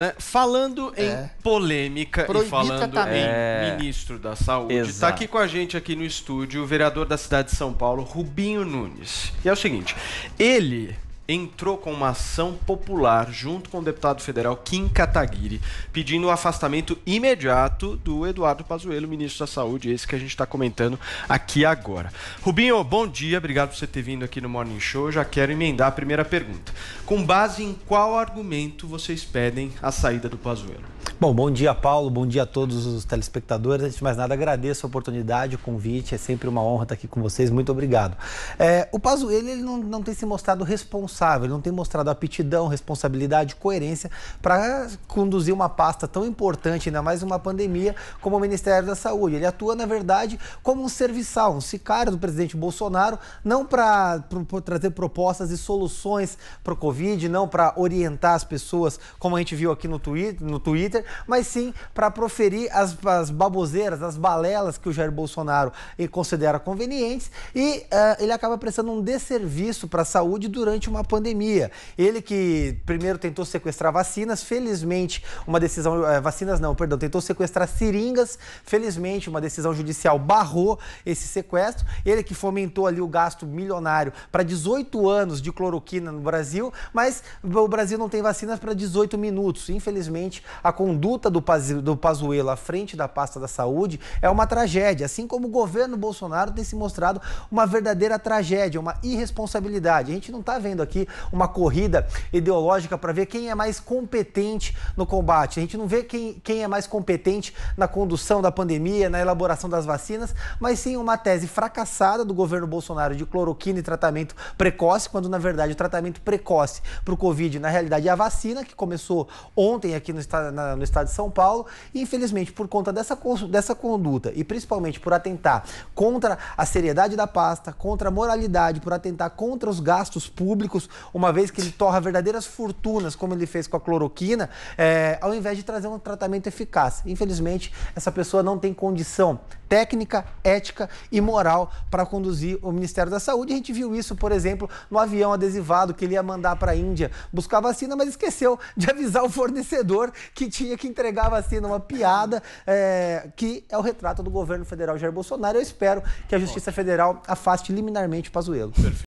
Né? Falando em é. polêmica Proibita e falando também. em é. ministro da saúde, está aqui com a gente aqui no estúdio o vereador da cidade de São Paulo, Rubinho Nunes. E é o seguinte, ele entrou com uma ação popular junto com o deputado federal Kim Kataguiri, pedindo o afastamento imediato do Eduardo Pazuello, ministro da Saúde, esse que a gente está comentando aqui agora. Rubinho, bom dia, obrigado por você ter vindo aqui no Morning Show. Já quero emendar a primeira pergunta. Com base em qual argumento vocês pedem a saída do Pazuello? Bom, bom dia, Paulo. Bom dia a todos os telespectadores. Antes de mais nada, agradeço a oportunidade, o convite. É sempre uma honra estar aqui com vocês. Muito obrigado. É, o Pazuello ele não, não tem se mostrado responsável, não tem mostrado aptidão, responsabilidade, coerência para conduzir uma pasta tão importante, ainda mais uma pandemia, como o Ministério da Saúde. Ele atua, na verdade, como um serviçal, um sicário do presidente Bolsonaro, não para trazer propostas e soluções para o Covid, não para orientar as pessoas, como a gente viu aqui no Twitter, no Twitter mas sim para proferir as, as baboseiras, as balelas que o Jair Bolsonaro considera convenientes e uh, ele acaba prestando um desserviço para a saúde durante uma pandemia. Ele que primeiro tentou sequestrar vacinas, felizmente uma decisão, uh, vacinas não, perdão, tentou sequestrar seringas, felizmente uma decisão judicial barrou esse sequestro. Ele que fomentou ali o gasto milionário para 18 anos de cloroquina no Brasil, mas o Brasil não tem vacinas para 18 minutos. Infelizmente, a conduta conduta do, do Pazuello à frente da pasta da saúde é uma tragédia, assim como o governo Bolsonaro tem se mostrado uma verdadeira tragédia, uma irresponsabilidade. A gente não está vendo aqui uma corrida ideológica para ver quem é mais competente no combate. A gente não vê quem, quem é mais competente na condução da pandemia, na elaboração das vacinas, mas sim uma tese fracassada do governo Bolsonaro de cloroquina e tratamento precoce, quando na verdade o tratamento precoce para o Covid, na realidade, é a vacina que começou ontem aqui no, na, no Estado de São Paulo. E, infelizmente, por conta dessa, dessa conduta e principalmente por atentar contra a seriedade da pasta, contra a moralidade, por atentar contra os gastos públicos, uma vez que ele torra verdadeiras fortunas, como ele fez com a cloroquina, é, ao invés de trazer um tratamento eficaz. Infelizmente, essa pessoa não tem condição técnica, ética e moral para conduzir o Ministério da Saúde. A gente viu isso, por exemplo, no avião adesivado que ele ia mandar para a Índia buscar vacina, mas esqueceu de avisar o fornecedor que tinha que entregava assim numa piada, é, que é o retrato do governo federal Jair Bolsonaro. Eu espero que a Justiça Federal afaste liminarmente o Pazuello. Perfeito.